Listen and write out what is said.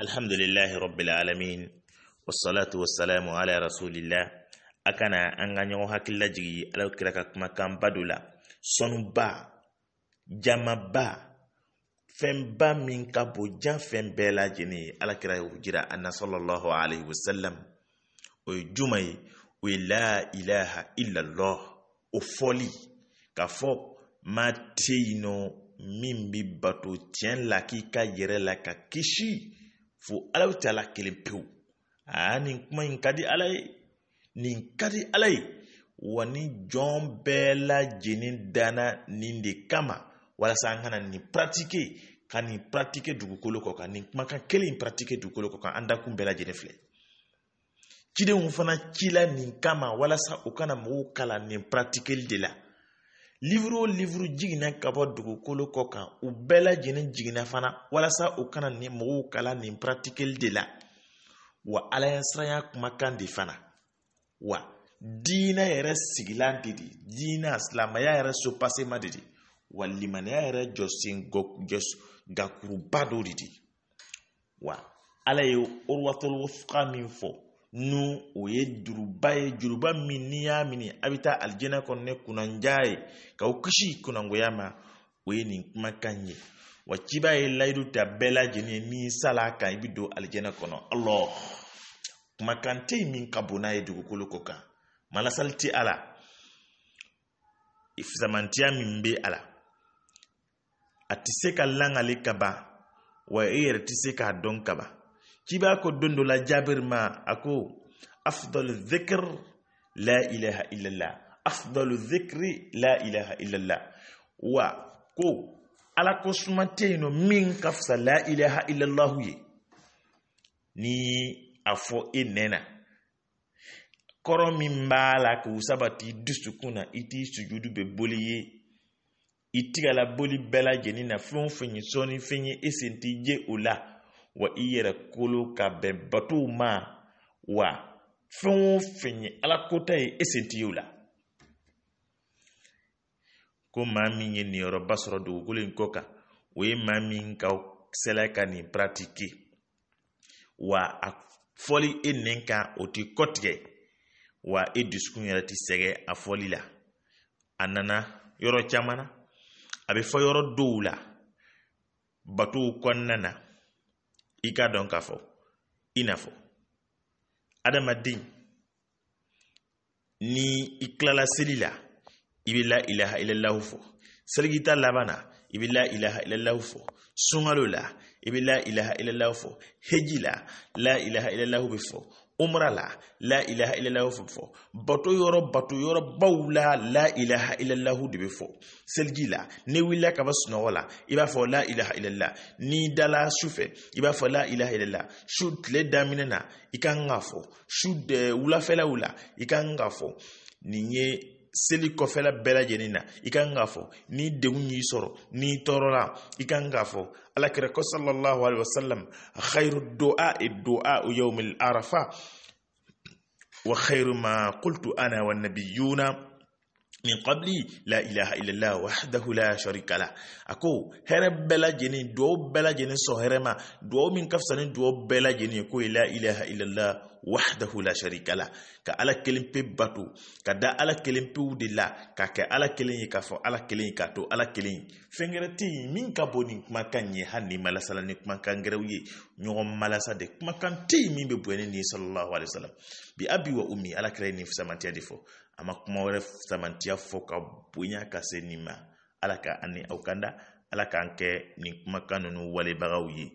alhamdulillahi rabbil alamin wassalatu wassalamu ala rasulillah akana anganyo hakilla jigi ala kira ka kumakanba do la sɔnuba jamaba fɛnba min ka bon jan fɛn bɛɛ lajɛlen ye ala kira y'o jira a na sallallahu alaihi wasallam o ye juma ye o ye la ilaha illallah o fɔli k'a fɔ ma te yen nɔ min bɛ bato tiɲɛ la k'i ka yɛrɛ la ka kisi fo alaw taala kelen pewu aa nin kuma in ka di ala ye nin ka di ala ye wa ni jɔn bɛɛ lajɛlen danna nin de kama walasa an kana nin pratike ka nin pratike dugukolo kɔ kan nin kumakan kelen pratike dugukolo kɔ kan an dakun bɛɛ lajɛlen filɛ cidenw fana cila nin kama walasa u kana mɔgɔw kalan nin paratikeli de la liviri o liviri jiginna ka bɔ dugukolo kɔ kan u bɛɛ lajɛlen jiginna fana walasa u kana ni mɔgɔw kala nin pratikeli de la wa siranya kumakan de fana wa diinɛ yɛrɛ sigilan de di diinɛ silamɛya yɛrɛ sopasema de de wa limaniya yɛrɛ jɔsen gakuruba dɔ de de wa ala ye orwatul wusqa min fɔ n'u o ye juruba ye juruba min n'i y'a minɛ a bɛ taa alijana kɔnɔ ne kunnanja ye k'aw kisi kunnangoya ma o ye nin kumakan ye wa ciba ye layidu ta bɛɛ lajɛlen ye sal'a kan i bɛ don alijana kɔnɔ alɔ kumakan tɛ yen min ka bon n'a ye dugukolo kɔ kan malasali tɛ a la fisamantiya min bɛ a la a tɛ se ka langali ka ban wa e yɛrɛ tɛ se k'a dɔn ka ban cibaa ko dondo la jaabir ma a ko afdalu dicre la ilaha illallah afdalu dicri la ilaha illallah wa ko ala ko sumanteyino min kafsa la ilaha illallahu ye ni a fo i nena kɔrɔ min b'a la k'o sabati dusukun na i t'i sujudu bɛ boli ye i tigala boli bɛɛ lajɛlen na fɛn o fɛn ye sɔɔni fɛn ye e sen t'i je o la. wa i yɛrɛ kolo ka bɛn batow ma wa fɛn o fɛn ye ala kota ye e sen t'i la ko maa min ye niyɔrɔba sɔrɔ dugukolo in kɔ kan o ye maa min ka sɛlɛ ka nin paratike wa a fɔli e nɛn kan o t'i kɔtigɛ wa e dusukun yɛrɛ ti sɛgɛ a fɔli la a nana yɔrɔ caman na a bɛ fɔ yɔrɔ dɔw la batow kɔnɔna na i k'a dɔn k'a fɔ i n'a fɔ adamaden ni i tilala seli la i bɛ la ilaha ilalahu fɔ seligita laban na i bɛ la ilaha ilalahu fɔ sunkalo la i bɛ la ilaha ilalahu fɔ heji la la ilaha ilalahu bɛ fɔ umra la la ilaha illallah fɔ bato yɔrɔ bato yɔrɔ baw la la ilaha illallah de bɛ fɔ seliji la ne wulila ka bɔ sunɔgɔ la i b'a fɔ la ilaha illallah n'i dala sufɛ i b'a fɔ la ilaha illallah su tile daminɛ na i ka kan k'a fɔ su wulafɛlaw la i kan k'a fɔ nin ye seli kɔfɛla bɛɛ lajɛlen na i kan k'a fɔ ni degun y'i sɔrɔ n'i tɔɔrɔla i kan k'a fɔ alakira ko sallallahu alaihi wasallam khairu du'a du'a yawm al arafa wa khairu ma qultu ana wa nabiyuna min qabli la ilaha illallah wahdahu la sharika la a ko hɛrɛ bɛɛ lajɛlen duwawu bɛɛ lajɛlen sɔn hɛrɛ min ka fisa ni duwawu k'o la ilaha illallah wahdahu la sharika la ka ala kelen pe bato ka da ala kelen pew de la ka kɛ ala kelen ye k'a ala kelen k'a to ala kelen ye fɛn min ka bɔ nin kumakan malasala ni kumakan gɛrɛw ye malasa de kumakan tɛ min bɛ bonya ni sallallahu alaihi wasallam bi abi wa umi ala kɛra ye nin fisamantiya a ma kuma wɛrɛ samantiya fɔ ka bonya ka se nin ma ala ka ani aw kanda ala k'an kɛ nin kumakan ninnu walebagaw ye